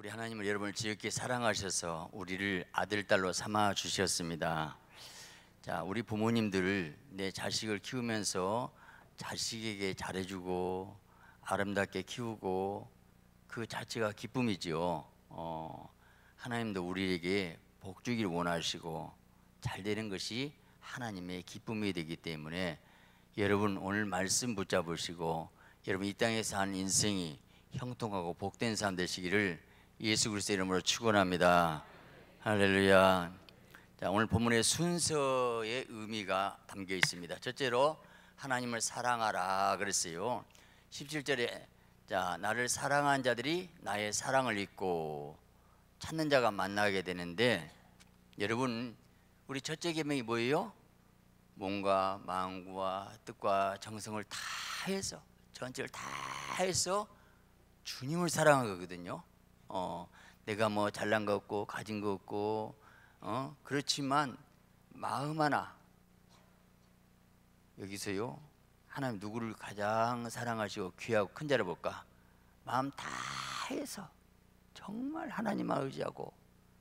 우리 하나님은 여러분을 지극히 사랑하셔서 우리를 아들 딸로 삼아 주셨습니다. 자, 우리 부모님들 내 자식을 키우면서 자식에게 잘해주고 아름답게 키우고 그 자체가 기쁨이지요. 어, 하나님도 우리에게 복 주기를 원하시고 잘 되는 것이 하나님의 기쁨이 되기 때문에 여러분 오늘 말씀 붙잡으시고 여러분 이 땅에서 한 인생이 형통하고 복된 삶 되시기를 예수 그리스도의 이름으로 축원합니다. 할렐루야. 자, 오늘 본문의 순서의 의미가 담겨 있습니다. 첫째로 하나님을 사랑하라 그랬어요. 17절에 자, 나를 사랑한 자들이 나의 사랑을 잊고 찾는 자가 만나게 되는데 여러분 우리 첫째 계명이 뭐예요? 몸과 마음과 뜻과 정성을 다 해서 전체를 다 해서 주님을 사랑하거든요. 어, 내가 뭐 잘난 거 없고 가진 거 없고 어? 그렇지만 마음 하나 여기서요 하나님 누구를 가장 사랑하시고 귀하고 큰 자를 볼까 마음 다 해서 정말 하나님만 의지하고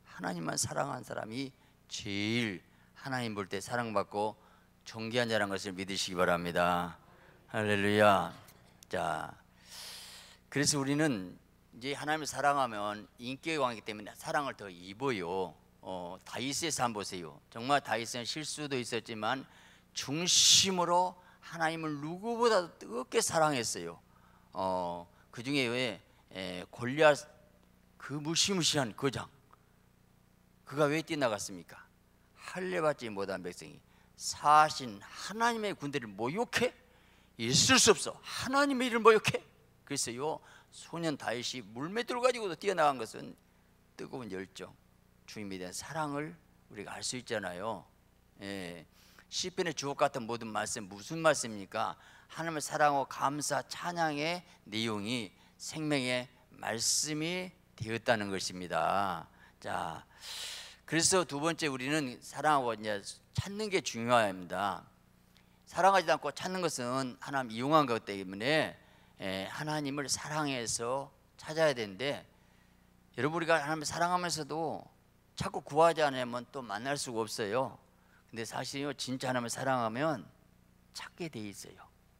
하나님만 사랑한 사람이 제일 하나님 볼 때 사랑받고 존귀한 자라는 것을 믿으시기 바랍니다 할렐루야 자 그래서 우리는 이제 하나님을 사랑하면 인격의 왕이기 때문에 사랑을 더 입어요. 어, 다윗에서 한번 보세요. 정말 다윗은 실수도 있었지만 중심으로 하나님을 누구보다도 뜨겁게 사랑했어요. 어, 그 중에 왜 골리앗 그 무시무시한 거장 그가 왜 뛰어나갔습니까? 할례받지 못한 백성이 사신 하나님의 군대를 모욕해 있을 수 없어 하나님의 일을 모욕해 그래서요 소년 다윗이 물맷돌 가지고도 뛰어나간 것은 뜨거운 열정, 주님에 대한 사랑을 우리가 알 수 있잖아요. 예. 시편의 주옥 같은 모든 말씀 무슨 말씀입니까? 하나님의 사랑과 감사 찬양의 내용이 생명의 말씀이 되었다는 것입니다. 자, 그래서 두 번째 우리는 사랑하고 이제 찾는 게 중요합니다. 사랑하지 않고 찾는 것은 하나님 이용한 것 때문에 예, 하나님을 사랑해서 찾아야 되는데 여러분 우리가 하나님을 사랑하면서도 자꾸 구하지 않으면 또 만날 수가 없어요. 근데 사실 진짜 하나님을 사랑하면 찾게 돼 있어요.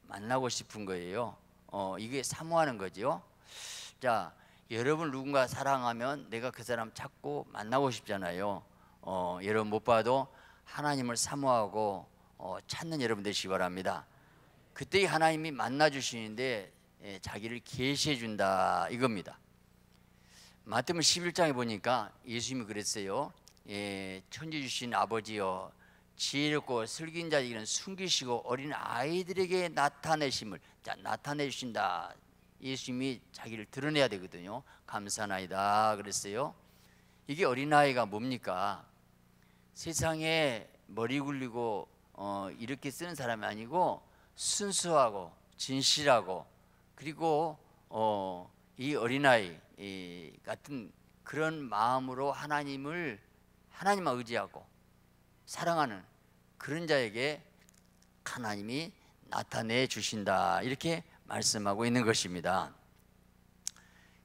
만나고 싶은 거예요. 어, 이게 사모하는 거지요. 자, 여러분 누군가 사랑하면 내가 그 사람 찾고 만나고 싶잖아요. 어, 여러분 못 봐도 하나님을 사모하고 어, 찾는 여러분 되시기 바랍니다. 그때 하나님이 만나 주시는데 예, 자기를 계시해 준다 이겁니다. 마태복음 11장에 보니까 예수님이 그랬어요. 예, 천지 주신 아버지여 지혜롭고 슬긴 자에게는 숨기시고 어린 아이들에게 나타내심을 자, 나타내 주신다. 예수님이 자기를 드러내야 되거든요. 감사나이다 그랬어요. 이게 어린아이가 뭡니까? 세상에 머리 굴리고 어, 이렇게 쓰는 사람이 아니고 순수하고 진실하고 그리고 어, 이 어린아이 같은 그런 마음으로 하나님을 하나님만 의지하고 사랑하는 그런 자에게 하나님이 나타내 주신다 이렇게 말씀하고 있는 것입니다.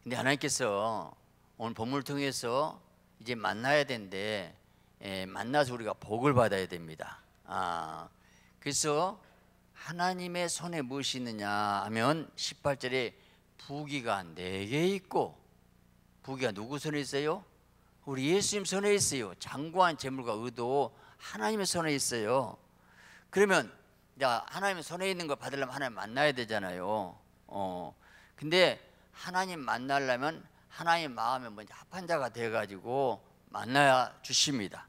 그런데 하나님께서 오늘 본문을 통해서 이제 만나야 되는데 예, 만나서 우리가 복을 받아야 됩니다. 아, 그래서 하나님의 손에 무엇이 있느냐 하면 18절에 부귀가네 개 있고 부귀가 누구 손에 있어요? 우리 예수님 손에 있어요. 장구한 재물과 의도 하나님의 손에 있어요. 그러면 자 하나님의 손에 있는 걸 받으려면 하나님 만나야 되잖아요. 어 근데 하나님 만나려면 하나님 마음에 먼저 합한 자가 돼가지고 만나야 주십니다.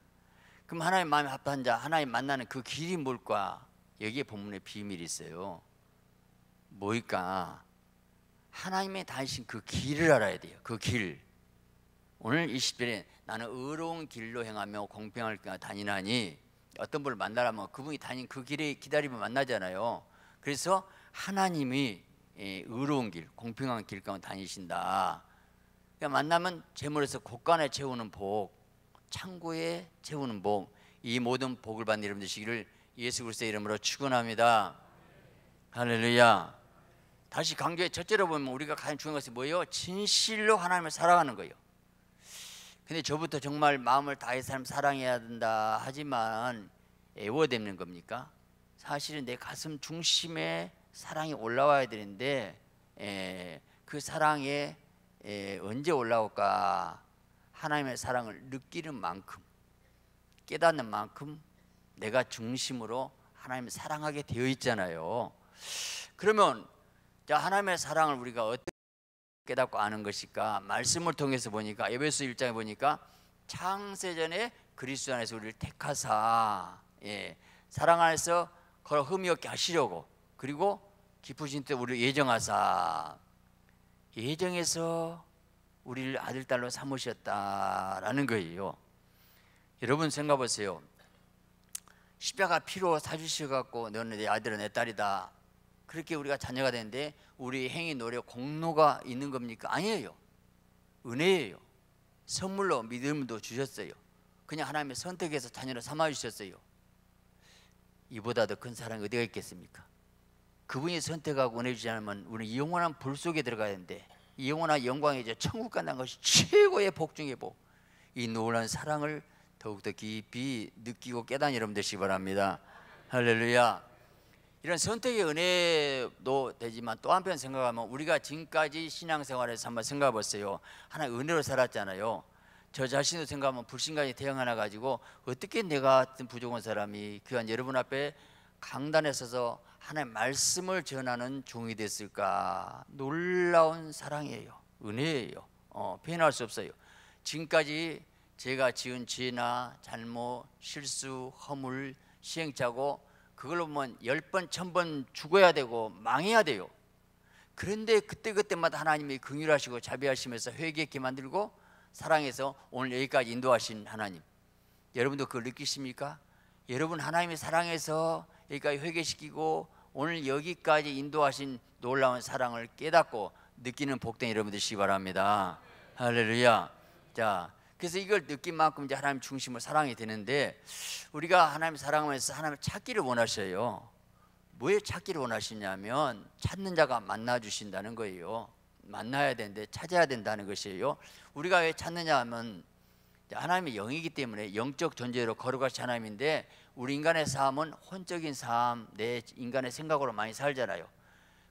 그럼 하나님 마음에 합한 자, 하나님 만나는 그 길이 뭘까? 여기에 본문에 비밀이 있어요. 뭐일까? 하나님의 다신그 길을 알아야 돼요. 그 길. 오늘 20절에 나는 의로운 길로 행하며 공평할 까 다니나니 어떤 분을 만나라면 그분이 다닌 그 길에 기다리면 만나잖아요. 그래서 하나님이 예, 의로운 길, 공평한 길 가운데 다니신다. 그러니까 만나면 재물에서 곳간에 채우는 복, 창고에 채우는 복, 이 모든 복을 받는 이름 되시기를 예수 그리스도의 이름으로 축원합니다. 할렐루야. 다시 강조해 첫째로 보면 우리가 가장 중요한 것이 뭐예요? 진실로 하나님을 사랑하는 거예요. 근데 저부터 정말 마음을 다해 사람 사랑해야 된다 하지만 애워대는 겁니까? 사실은 내 가슴 중심에 사랑이 올라와야 되는데 에, 그 사랑에 에, 언제 올라올까? 하나님의 사랑을 느끼는 만큼 깨닫는 만큼 내가 중심으로 하나님 사랑하게 되어 있잖아요. 그러면 하나님의 사랑을 우리가 어떻게 깨닫고 아는 것일까? 말씀을 통해서 보니까 에베소 1장에 보니까 창세전에 그리스도 안에서 우리를 택하사 예, 사랑 안에서 걸 흠이 없게 하시려고 그리고 깊으신 뜻 우리를 예정하사 예정에서 우리를 아들딸로 삼으셨다라는 거예요 여러분 생각해 보세요 십자가 피로 사주셔갖고 너는 내 아들은 내 딸이다 그렇게 우리가 자녀가 되는데 우리 행위 노력 공로가 있는 겁니까? 아니에요 은혜예요 선물로 믿음도 주셨어요 그냥 하나님의 선택에서 자녀를 삼아주셨어요 이보다 더 큰 사랑이 어디가 있겠습니까? 그분이 선택하고 은혜 주지 않으면 우리는 영원한 불 속에 들어가야 되는데 이 영원한 영광이 이제 천국 간다는 것이 최고의 복 중의 복이 놀란 사랑을 더욱더 깊이 느끼고 깨달은 여러분 되시기 바랍니다. 할렐루야. 이런 선택의 은혜도 되지만 또 한편 생각하면 우리가 지금까지 신앙생활에서 한번 생각해 보세요. 하나 은혜로 살았잖아요. 저 자신도 생각하면 불신까지 대응나 가지고 어떻게 내가 같은 부족한 사람이 귀한 여러분 앞에 강단에 서서 하나의 말씀을 전하는 종이 됐을까 놀라운 사랑이에요 은혜예요 어, 표현할 수 없어요 지금까지 제가 지은 죄나 잘못, 실수, 허물, 시행착오 그걸로 보면 열 번, 천 번 죽어야 되고 망해야 돼요. 그런데 그때그때마다 하나님이 긍휼하시고 자비하시면서 회개케 만들고 사랑해서 오늘 여기까지 인도하신 하나님. 여러분도 그걸 느끼십니까? 여러분 하나님의 사랑에서 여기까지 회개시키고 오늘 여기까지 인도하신 놀라운 사랑을 깨닫고 느끼는 복된 여러분 되시기 바랍니다. 할렐루야. 자, 그래서 이걸 느낀 만큼 이제 하나님 중심을 사랑이 되는데 우리가 하나님 사랑하면서 하나님을 찾기를 원하셔요. 뭐에 찾기를 원하시냐면 찾는 자가 만나 주신다는 거예요. 만나야 되는데 찾아야 된다는 것이에요. 우리가 왜 찾느냐 하면 하나님의 영이기 때문에 영적 존재로 걸어가신 하나님인데 우리 인간의 삶은 혼적인 삶, 내 인간의 생각으로 많이 살잖아요.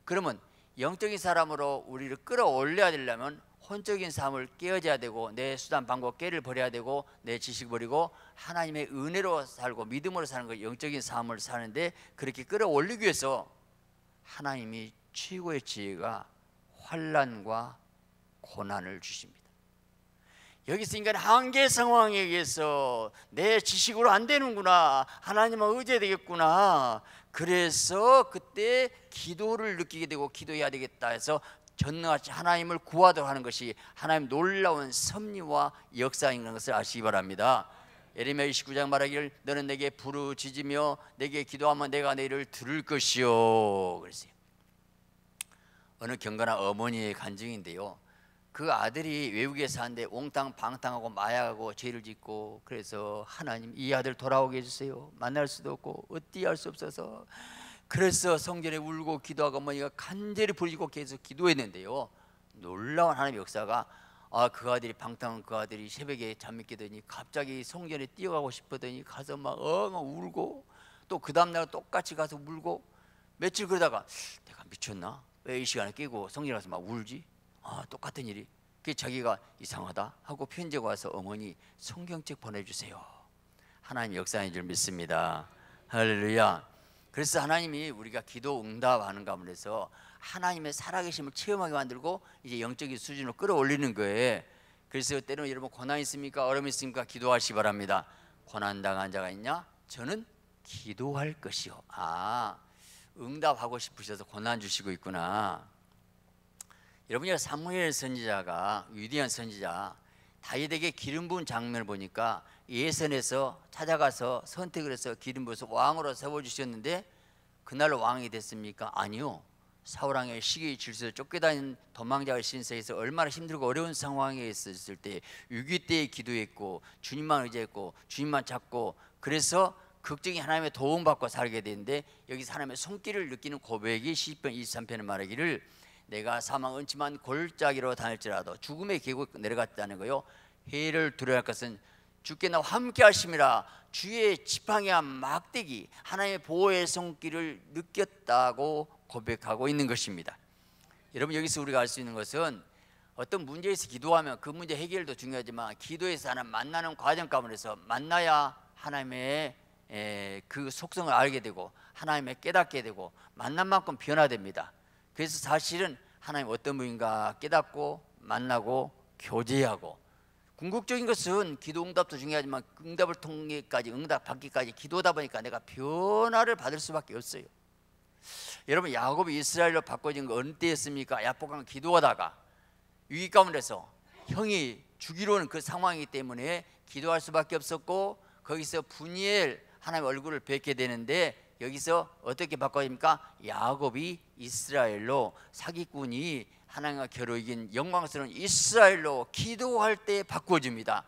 그러면 영적인 사람으로 우리를 끌어올려야 되려면 혼적인 삶을 깨어져야 되고 내 수단 방법 깨를 버려야 되고 내 지식 버리고 하나님의 은혜로 살고 믿음으로 사는 거 그 영적인 삶을 사는데 그렇게 끌어올리기 위해서 하나님이 최고의 지혜가 환란과 고난을 주십니다. 여기서 인간 한계 상황에 의해서 내 지식으로 안 되는구나 하나님만 의지해야 되겠구나 그래서 그때 기도를 느끼게 되고 기도해야 되겠다 해서 전능하신 하나님을 구하도록 하는 것이 하나님 놀라운 섭리와 역사인 것을 아시기 바랍니다. 예레미야 29장 말하기를 너는 내게 부르짖으며 내게 기도하면 내가 너희를 들을 것이요. 그랬어요. 어느 경건한 어머니의 간증인데요. 그 아들이 외국에 사는데 옹탕 방탕하고 마약하고 죄를 짓고 그래서 하나님 이 아들 돌아오게 해주세요. 만날 수도 없고 어찌할 수 없어서 그래서 성전에 울고 기도하고 뭐니까 간절히 부르짖고 계속 기도했는데요. 놀라운 하나님의 역사가 아그 아들이 방탕한 그 아들이 새벽에 잠있게 되니 갑자기 성전에 뛰어가고 싶더니 가서 막 엉엉 울고 또 그 다음 날 똑같이 가서 울고 며칠 그러다가 내가 미쳤나 왜 이 시간에 끼고 성전에 가서 막 울지 아 똑같은 일이 그 자기가 이상하다 하고 편지 와서 어머니 성경책 보내주세요 하나님 역사인 줄 믿습니다 할렐루야 그래서 하나님이 우리가 기도 응답하는 가운데 서 하나님의 살아계심을 체험하게 만들고 이제 영적인 수준으 끌어올리는 거예요. 그래서 때로 여러분 고난 있습니까? 어려움 있습니까? 기도하시 바랍니다. 고난 당한 자가 있냐? 저는 기도할 것이요. 아, 응답하고 싶으셔서 고난 주시고 있구나. 여러분이 사무엘 선지자가 위대한 선지자 다윗에게 기름 부은 장면을 보니까 예선에서 찾아가서 선택을 해서 기름 부어서 왕으로 세워주셨는데 그날 왕이 됐습니까? 아니요 사울왕의 시기 질서에 쫓겨다닌 도망자의 신세에서 얼마나 힘들고 어려운 상황에 있었을 때 위기 때에 기도했고 주님만 의지했고 주님만 찾고 그래서 극적인 하나님의 도움받고 살게 되는데 여기서 하나님의 손길을 느끼는 고백이 시편 23편에 말하기를 내가 사망 은침한 골짜기로 다닐지라도 죽음의 계곡 내려갔다는 거요 해를 두려할 것은 주께 나와 함께 하심이라 주의 지팡이와 막대기 하나님의 보호의 손길을 느꼈다고 고백하고 있는 것입니다 여러분 여기서 우리가 알 수 있는 것은 어떤 문제에서 기도하면 그 문제 해결도 중요하지만 기도에서 하는 만나는 과정 가운데서 만나야 하나님의 그 속성을 알게 되고 하나님의 깨닫게 되고 만난 만큼 변화됩니다 그래서 사실은 하나님 어떤 분인가 깨닫고 만나고 교제하고 궁극적인 것은 기도 응답도 중요하지만 응답을 통해까지 응답받기까지 기도다 보니까 내가 변화를 받을 수밖에 없어요. 여러분 야곱이 이스라엘로 바꿔진 거 어느 였습니까 야복강 기도하다가 위기 가운데서 형이 죽이려는 그 상황이기 때문에 기도할 수밖에 없었고 거기서 분이엘 하나님의 얼굴을 뵙게 되는데 여기서 어떻게 바꿔집니까? 야곱이 이스라엘로 사기꾼이 하나님과 겨루 이긴 영광스러운 이스라엘로 기도할 때 바꾸어집니다.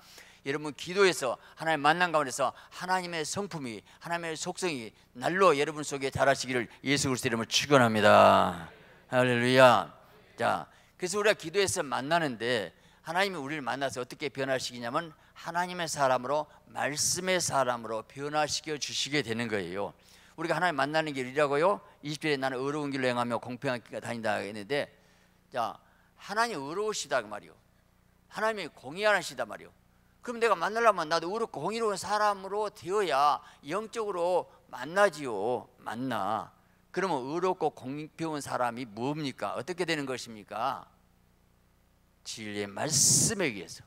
여러분 기도에서 하나님 만난 가운데서 하나님의 성품이 하나님의 속성이 날로 여러분 속에 자라시기를 예수 그리스도 이름을 축원합니다. 할렐루야. 자, 그래서 우리가 기도에서 만나는데 하나님이 우리를 만나서 어떻게 변화시키냐면 하나님의 사람으로 말씀의 사람으로 변화시켜 주시게 되는 거예요. 우리가 하나님 만나는 길이라고요. 20절에 나는 의로운 길로 행하며 공평한 길과 다닌다 했는데 야 하나님 의로우시다 그 말이요 하나님이 공의하시다 말이요 그럼 내가 만나려면 나도 의롭고 공의로운 사람으로 되어야 영적으로 만나지요 만나 그러면 의롭고 공평한 사람이 뭡니까? 어떻게 되는 것입니까? 진리의 말씀에 의해서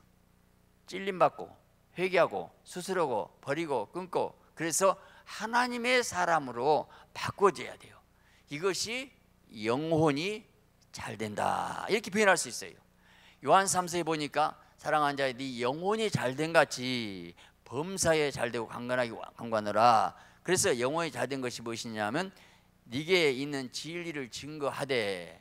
찔림받고 회개하고 수스르고 버리고 끊고 그래서 하나님의 사람으로 바꿔져야 돼요 이것이 영혼이 잘 된다 이렇게 표현할 수 있어요 요한 3서에 보니까 사랑한 자의 네 영혼이 잘된 같이 범사에 잘되고 강건하게 강관하라 그래서 영혼이 잘된 것이 무엇이냐면 네게 있는 진리를 증거하되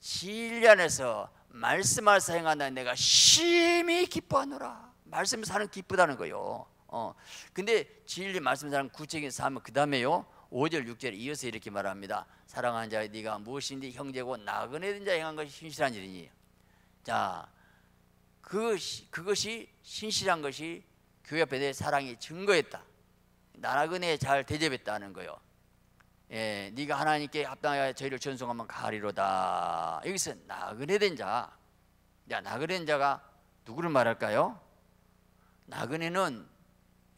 진리 안에서 말씀을 사행한다 내가 심히 기뻐하노라 말씀 사는 기쁘다는 거요 어. 근데 진리 말씀 사는 구체적인 삶은 그 다음에요 5절 6절에 이어서 이렇게 말합니다 사랑하는 자 네가 무엇인지 형제고 나그네된 자 행한 것이 신실한 일이니 자그 그것이 신실한 것이 교회 앞에 내 사랑이 증거했다 나그네 잘 대접했다는 거요 예, 네가 하나님께 합당하여 저희를 전송하면 가리로다 여기서 나그네된 자 야, 나그네된 자가 누구를 말할까요? 나그네는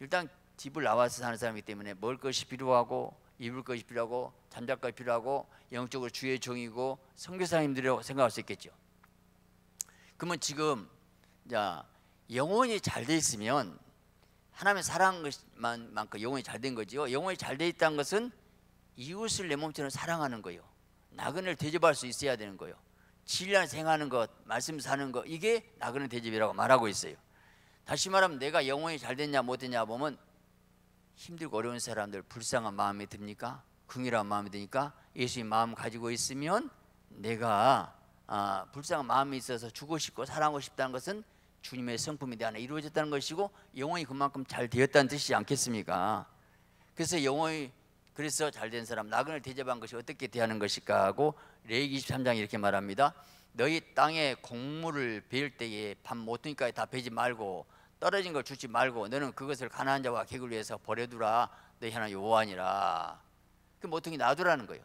일단 집을 나와서 사는 사람이기 때문에 먹을 것이 필요하고 입을 것이 필요하고 잠잘 것이 필요하고 영적으로 주의 종이고 성교사님들이라고 생각할 수 있겠죠. 그러면 지금 자 영혼이 잘 돼 있으면 하나님의 사랑만큼 영혼이 잘 된 거지요. 영혼이 잘 돼 있다는 것은 이웃을 내 몸처럼 사랑하는 거요. 나그네를 대접할 수 있어야 되는 거요. 진리한 생하는 것, 말씀 사는 것 이게 나그네 대접이라고 말하고 있어요. 다시 말하면 내가 영혼이 잘 됐냐 못 됐냐 보면 힘들고 어려운 사람들 불쌍한 마음이 듭니까? 긍휼한 마음이 드니까 예수의 마음 가지고 있으면 내가 아, 불쌍한 마음이 있어서 주고 싶고 사랑하고 싶다는 것은 주님의 성품이 내 안에 이루어졌다는 것이고 영혼이 그만큼 잘 되었다는 뜻이지 않겠습니까? 그래서 영혼이 그래서 잘 된 사람 낙은을 대접한 것이 어떻게 대하는 것일까 하고 레이기 23장 이렇게 말합니다. 너희 땅에 곡물을 베일 때에 밤모퉁이까다 베지 말고 떨어진 걸 주지 말고 너는 그것을 가난한 자와 개굴 위해서 버려두라 너 하나 요한이라 그 모퉁이 놔두라는 거예요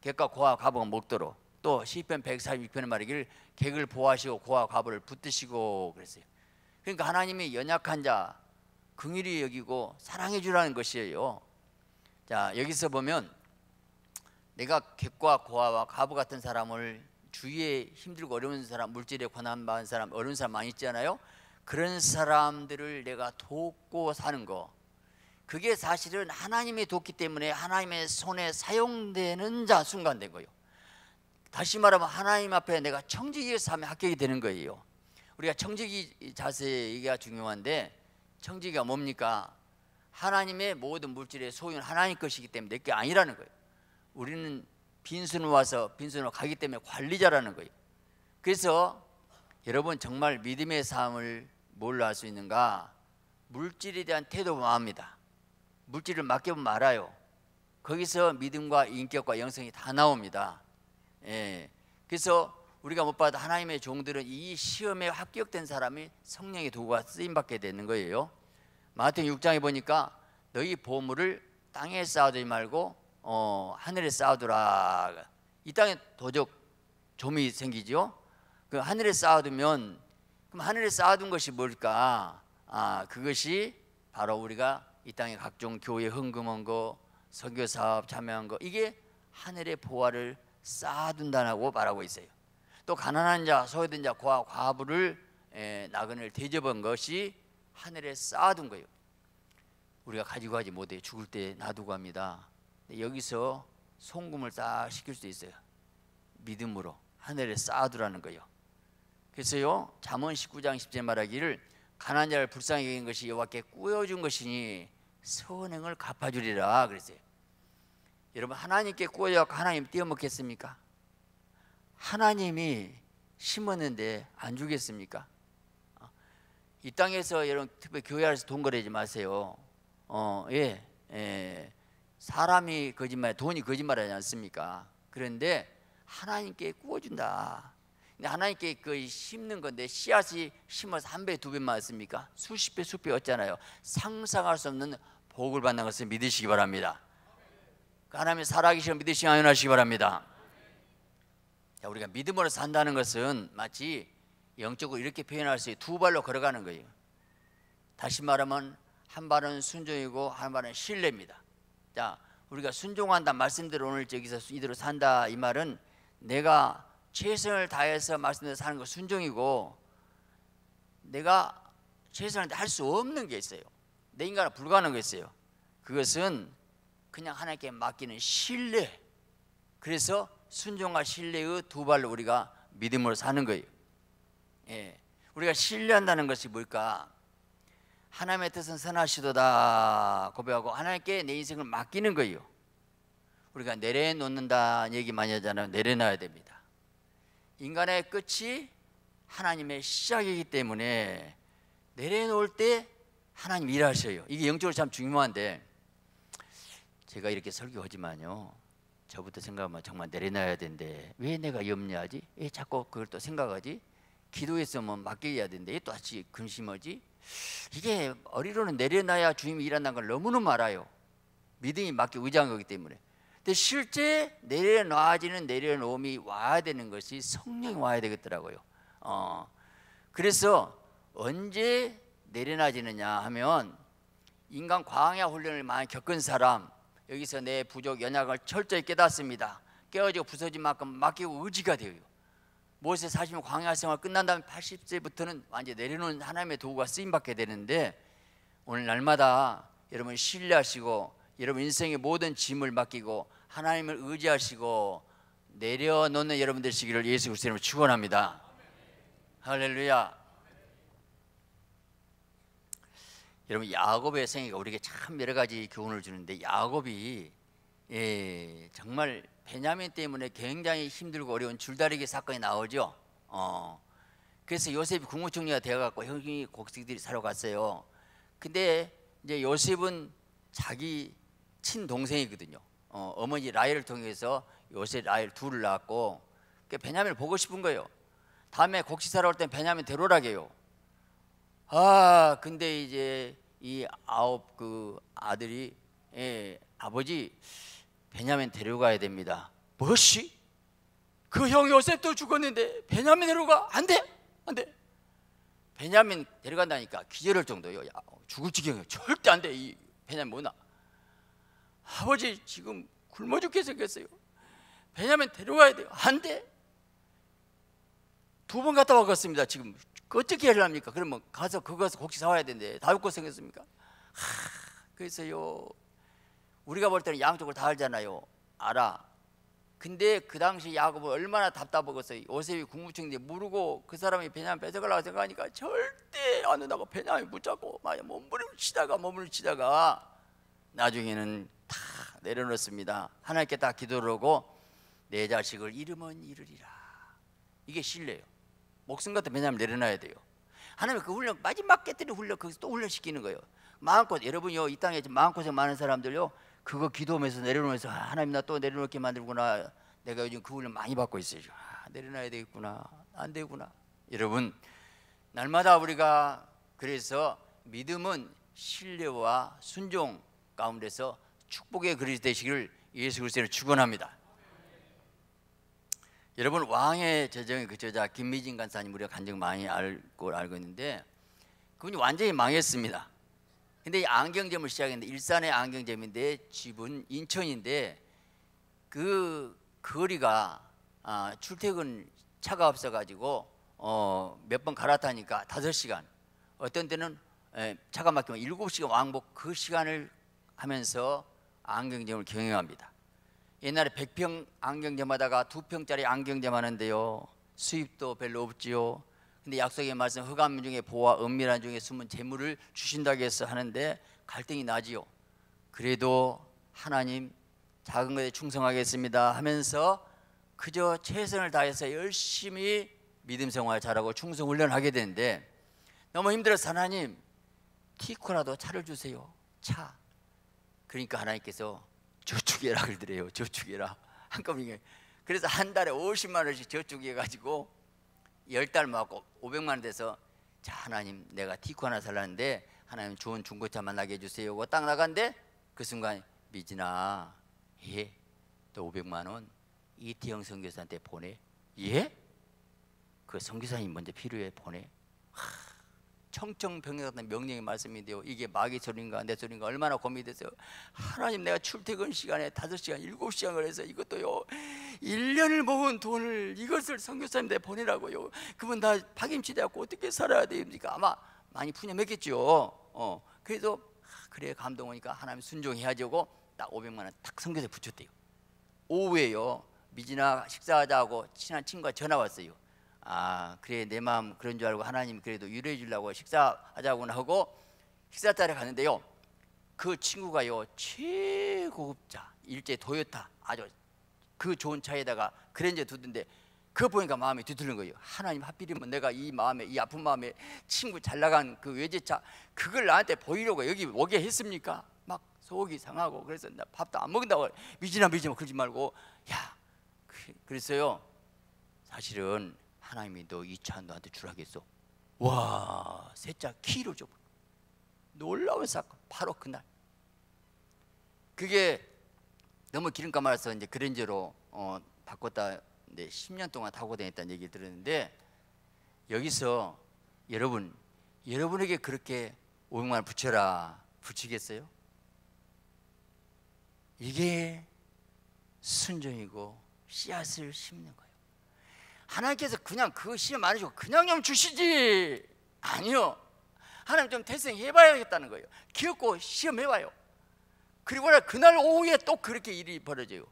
객과 고아 과부가 먹도록 또 시편 146편에 말이길 객을 보호하시고 고아 과부를 붙드시고 그랬어요 그러니까 하나님이 연약한 자 긍휼히 여기고 사랑해 주라는 것이에요 자 여기서 보면 내가 객과 고아와 가부 같은 사람을 주위에 힘들고 어려운 사람 물질에 권한받은 사람 어려운 사람 많이 있잖아요 그런 사람들을 내가 돕고 사는 거 그게 사실은 하나님이 돕기 때문에 하나님의 손에 사용되는 자 순간 된 거예요 다시 말하면 하나님 앞에 내가 청지기의 삶에 합격이 되는 거예요 우리가 청지기 자세가 얘기 중요한데 청지기가 뭡니까? 하나님의 모든 물질의 소유는 하나님 것이기 때문에 내게 아니라는 거예요 우리는 빈손으로 와서 빈손으로 가기 때문에 관리자라는 거예요 그래서 여러분 정말 믿음의 삶을 뭘로 할 수 있는가? 물질에 대한 태도가 합니다. 물질을 맡겨보면 알아요. 거기서 믿음과 인격과 영성이 다 나옵니다. 예. 그래서 우리가 못 받아 하나님의 종들은 이 시험에 합격된 사람이 성령의 도구가 쓰임 받게 되는 거예요. 마태 6장에 보니까 너희 보물을 땅에 쌓아두지 말고 어, 하늘에 쌓아두라. 이 땅에 도적 좀이 생기죠. 그 하늘에 쌓아두면 그럼 하늘에 쌓아둔 것이 뭘까? 아, 그것이 바로 우리가 이 땅에 각종 교회 헌금한 거, 선교 사업 참여한 거 이게 하늘의 보화를 쌓아둔다라고 말하고 있어요. 또 가난한 자, 소외된 자, 과, 과부를 에, 예, 나그네를 대접한 것이 하늘에 쌓아둔 거예요. 우리가 가지고 가지 못해 죽을 때 놔두고 합니다. 여기서 송금을 딱 시킬 수 있어요. 믿음으로 하늘에 쌓아두라는 거예요. 그래서요 잠언 19장 10절 말하기를 가난 자를 불쌍히 여긴 것이 여호와께 꾸어준 것이니 선행을 갚아주리라 그랬어요 여러분 하나님께 꾸어져 하나님 떼어먹겠습니까? 하나님이 심었는데 안 주겠습니까? 어, 이 땅에서 여러분 특히 교회 안에서 돈 거래지 마세요 어, 예, 예. 사람이 거짓말, 돈이 거짓말하지 않습니까? 그런데 하나님께 꾸어준다 하나님께 그 심는 건데 씨앗이 심어서 한 배, 두 배만 왔습니까? 수십 배, 수백 배였잖아요 상상할 수 없는 복을 받는 것을 믿으시기 바랍니다. 그 하나님의 살아계시를 믿으시기 강연하시기 바랍니다. 자, 우리가 믿음으로 산다는 것은 마치 영적으로 이렇게 표현할 수 있어요. 두 발로 걸어가는 거예요. 다시 말하면 한 발은 순종이고 한 발은 신뢰입니다. 자, 우리가 순종한다 말씀대로 오늘 저기서 이대로 산다 이 말은 내가 최선을 다해서 말씀대로 사는 거 순종이고 내가 최선을 할 수 없는 게 있어요. 내 인간은 불가능한 게 있어요. 그것은 그냥 하나님께 맡기는 신뢰. 그래서 순종과 신뢰의 두 발로 우리가 믿음으로 사는 거예요. 예. 우리가 신뢰한다는 것이 뭘까? 하나님의 뜻은 선하시도다 고백하고 하나님께 내 인생을 맡기는 거예요. 우리가 내려놓는다 얘기 많이 하잖아요. 내려놔야 됩니다. 인간의 끝이 하나님의 시작이기 때문에 내려놓을 때 하나님 일하셔요. 이게 영적으로 참 중요한데 제가 이렇게 설교하지만요. 저부터 생각하면 정말 내려놔야 되는데 왜 내가 염려하지? 왜 자꾸 그걸 또 생각하지? 기도했으면 맡겨야 되는데 또 다시 근심하지? 이게 어리로는 내려놔야 주님이 일한다는 걸 너무너무 알아요. 믿음이 맡겨 의지한 거기 때문에 근데 실제 내려놔지는 내려놓음이 와야 되는 것이 성령이 와야 되겠더라고요. 어. 그래서 언제 내려놔지느냐 하면 인간 광야 훈련을 많이 겪은 사람 여기서 내 부족 연약을 철저히 깨닫습니다. 깨어지고 부서진 만큼 맡기고 의지가 돼요. 모세 4 0 광야 생활 끝난 다음 80세부터는 완전 내려놓은 하나님의 도구가 쓰임 받게 되는데 오늘 날마다 여러분 신뢰하시고 여러분 인생의 모든 짐을 맡기고 하나님을 의지하시고 내려놓는 여러분 들시기를 예수 그리스도 이름으로 축원합니다. 할렐루야. 여러분 야곱의 생애가 우리에게 참 여러 가지 교훈을 주는데 야곱이 예, 정말 베냐민 때문에 굉장히 힘들고 어려운 줄다리기 사건이 나오죠. 어. 그래서 요셉이 국무총리가 되어갖고 형이 곡식들이 사러 갔어요. 근데 이제 요셉은 자기 친동생이거든요. 어, 머니 라헬을 통해서 요새 라헬 둘을 낳았고 그 베냐민을 보고 싶은 거예요. 다음에 곡식사러 올땐 베냐민 데려오라게요. 아 근데 이제 이 아홉 그 아들이 예, 아버지 베냐민 데려가야 됩니다. 뭐시? 그형이 요셉도 죽었는데 베냐민 데려가 안 돼? 안 돼. 베냐민 데려간다니까 기절할 정도예요. 야, 죽을 지경이에요. 절대 안 돼. 이 베냐민 뭐나. 아버지 지금 굶어 죽게 생겼어요. 베냐민 데려가야 돼요. 안 돼. 두 번 갔다 와습니다 지금 그 어떻게 하려합니까? 그러면 가서 그거 가서 곡식 사와야 되는데 다올 거 생겼습니까? 그래서요. 우리가 볼 때는 양쪽을 다 알잖아요. 알아. 근데 그 당시 야곱은 얼마나 답답하겠어요. 요셉이 국무총리 모르고 그 사람이 베냐민 뺏어가려고 생각하니까 절대 안 아, 된다고 베냐민 붙잡고 마 몸부림치다가 몸부림치다가 나중에는 다 내려놓습니다. 하나님께 다 기도를 하고 내 자식을 잃으면 잃으리라. 이게 신뢰예요. 목숨 같은 왜냐하면 내려놔야 돼요. 하나님 그 훈련 마지막 깨뜨리 훈련 거기서 또 훈련시키는 거예요. 마음껏 여러분요 이 땅에 마음고생 많은 사람들요 그거 기도하면서 내려놓으면서 아, 하나님 나 또 내려놓게 만들구나. 내가 요즘 그 훈련 많이 받고 있어요. 아, 내려놔야 되겠구나. 안 되구나. 여러분 날마다 우리가 그래서 믿음은 신뢰와 순종 가운데서 축복의 그릇이 되시기를 예수 그리스도를 축원합니다. 여러분 왕의 재정의 그 저자 김미진 간사님 우리가 간증 많이 알고 알고 있는데 그분이 완전히 망했습니다. 근데 이 안경점을 시작했는데 일산의 안경점인데 집은 인천인데 그 거리가 아, 출퇴근 차가 없어가지고 어, 몇번 갈아타니까 다 시간 어떤 때는 에, 예, 차가 막히면 일 시간 왕복 그 시간을 하면서 안경점을 경영합니다. 옛날에 100평 안경점 하다가 2평짜리 안경점 하는데요. 수입도 별로 없지요. 근데 약속의 말씀 흑암 중에 보아 은밀한 중에 숨은 재물을 주신다고 해서 하는데 갈등이 나지요. 그래도 하나님 작은 것에 충성하겠습니다 하면서 그저 최선을 다해서 열심히 믿음 생활 잘하고 충성 훈련하게 되는데 너무 힘들어서 하나님 티코라도 차를 주세요. 차. 그러니까 하나님께서 저축해라 그러더래요. 저축해라. 한꺼번에. 그래서 한 달에 50만 원씩 저축해 가지고 열달 맞고 500만 원 돼서 자 하나님 내가 티코 하나 살라는데 하나님 좋은 중고차 만나게 해주세요. 하고 딱 나간데 그 순간 미진아 예? 또 500만 원 이태영 선교사한테 보내 예? 그 선교사님 먼저 필요해 보내 하. 청정병력 같은 명령의 말씀인데요 이게 마귀 소리인가 내 소리인가 얼마나 고민이 되세요 하나님 내가 출퇴근 시간에 5시간 7시간을 해서 이것도요 1년을 모은 돈을 이것을 선교사님한테 보내라고요 그분 다 파김치 대갖고 어떻게 살아야 됩니까 아마 많이 푸념했겠죠 어, 그래도 아, 그래 감동 하니까 하나님 순종해야지 고딱 500만 원딱 선교사에 붙였대요 오후에요 미진아 식사하자고 친한 친구가 전화 왔어요 아 그래 내 마음 그런 줄 알고 하나님 그래도 위로해 주려고 식사하자고 하고 식사 자리 갔는데요 그 친구가요 최고급자 일제 도요타 아주 그 좋은 차에다가 그랜저 두던데 그거 보니까 마음이 뒤틀린 거예요 하나님 하필이면 내가 이 마음에 이 아픈 마음에 친구 잘 나간 그 외제차 그걸 나한테 보이려고 여기 오게 했습니까? 막 속이 상하고 그래서 나 밥도 안 먹는다고 미진아 미진아 그러지 말고 야 그, 그랬어요 사실은 하나님이 너이찬도한테 주라겠어. 와, 세자 키를 줘 놀라운 사건. 바로 그날. 그게 너무 기름값 아서 이제 그랜저로 어, 바꿨다. 네, 10년 동안 타고 다녔다는 얘기 들었는데 여기서 여러분 여러분에게 그렇게 오용만 붙여라 붙이겠어요? 이게 순종이고 씨앗을 심는 거 하나님께서 그냥 그 시험 안 해주고 그냥 좀 주시지 아니요 하나님 좀 태생해봐야겠다는 거예요 기어고 시험해봐요 그리고 그날 오후에 또 그렇게 일이 벌어져요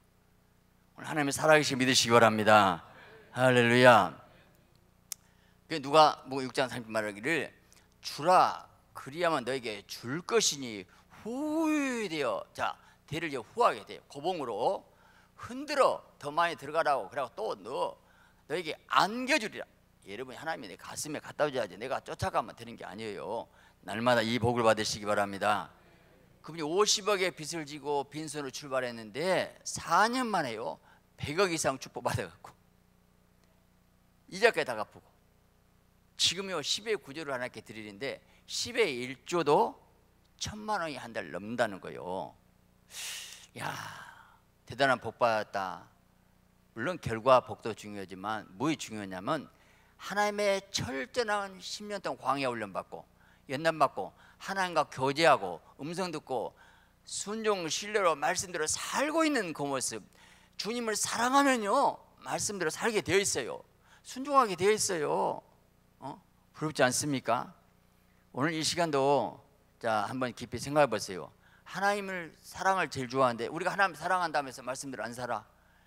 오늘 하나님의 살아계신 믿으시기 바랍니다 할렐루야 그 누가 뭐 6장 3 0 말하기를 주라 그리하면 너에게 줄 것이니 후되어 자 대를 후하게 돼요 고봉으로 흔들어 더 많이 들어가라고 그러고 또 넣어 너에게 안겨주리라 예, 여러분이 하나님이 내 가슴에 갖다 줘야지 내가 쫓아가면 되는 게 아니에요 날마다 이 복을 받으시기 바랍니다 그분이 50억의 빚을 지고 빈손으로 출발했는데 4년 만에요 100억 이상 축복받아갖고 이자까지 다 갚고 지금요 10의 구조를 하나님께 드리는데 10의 1조도 천만 원이 한 달 넘는다는 거예요 야 대단한 복 받았다 물론 결과 복도 중요하지만 뭐이 중요하냐면 하나님의 철저한 10년 동안 광야 훈련 받고 연단 받고 하나님과 교제하고 음성 듣고 순종 신뢰로 말씀대로 살고 있는 그 모습 주님을 사랑하면요 말씀대로 살게 되어 있어요 순종하게 되어 있어요 어? 부럽지 않습니까? 오늘 이 시간도 자 한번 깊이 생각해 보세요 하나님을 사랑을 제일 좋아하는데 우리가 하나님 사랑한다면서 말씀대로 안 살아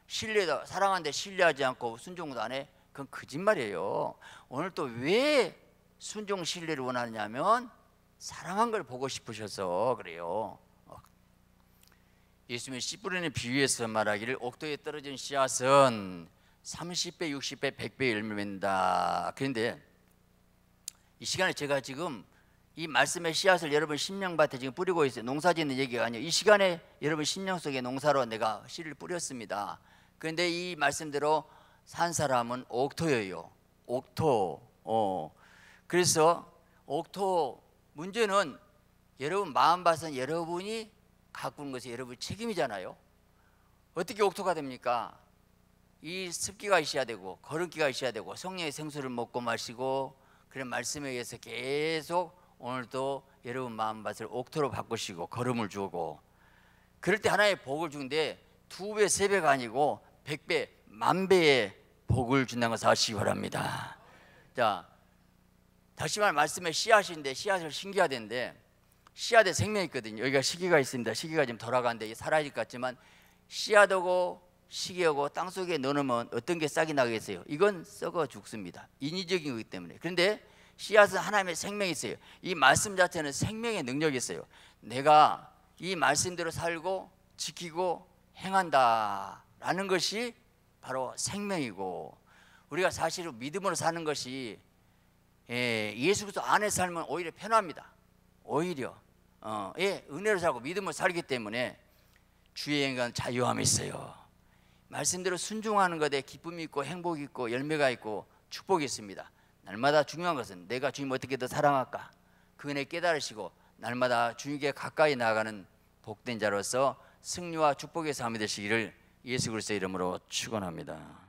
신뢰다 사랑한데 신뢰하지 않고 순종도 안 해? 그건 거짓말이에요 오늘 또 왜 순종 신뢰를 원하냐면 사랑한 걸 보고 싶으셔서 그래요 어. 예수님이 씨 뿌리는 비유에서 말하기를 옥도에 떨어진 씨앗은 30배, 60배, 100배 열매 맺는다 그런데 이 시간에 제가 지금 이 말씀의 씨앗을 여러분 심령밭에 지금 뿌리고 있어요 농사 짓는 얘기가 아니에요 이 시간에 여러분 심령 속에 농사로 내가 씨를 뿌렸습니다 그런데 이 말씀대로 산 사람은 옥토예요. 옥토. 어. 그래서 옥토 문제는 여러분 마음 봐선 여러분이 가꾸는 것이 여러분 책임이잖아요. 어떻게 옥토가 됩니까? 이 습기가 있어야 되고 거름기가 있어야 되고 성령의 생수를 먹고 마시고 그런 말씀에 의해서 계속 오늘도 여러분 마음 밭을 옥토로 바꾸시고 걸음을 주고 그럴 때 하나의 복을 주는데 두 배, 세 배가 아니고 백배, 만배의 복을 준다는 것을 아시기 바랍니다. 자, 다시 말 말씀에 씨앗인데 씨앗을 신기야 되는데 씨앗에 생명이 있거든요. 여기가 시기가 있습니다. 시기가 지금 돌아가는데 사라질 것 같지만 씨앗하고 시기하고 땅속에 넣으면 어떤 게 싹이 나겠어요? 이건 썩어 죽습니다. 인위적인 거기 때문에. 그런데 씨앗은 하나님의 생명이 있어요. 이 말씀 자체는 생명의 능력이 있어요. 내가 이 말씀대로 살고 지키고 행한다 라는 것이 바로 생명이고 우리가 사실은 믿음으로 사는 것이 예, 수 그리스도 안에 살면 오히려 편합니다. 오히려 어, 예, 은혜로 살고 믿음으로 살기 때문에 주의 인간 자유함이 있어요. 말씀대로 순종하는 것에 기쁨이 있고 행복이 있고 열매가 있고 축복이 있습니다. 날마다 중요한 것은 내가 주님 어떻게 더 사랑할까? 그 은혜 깨달으시고 날마다 주님께 가까이 나아가는 복된 자로서 승리와 축복의 삶이 되시기를 예수 그리스도의 이름으로 축원합니다.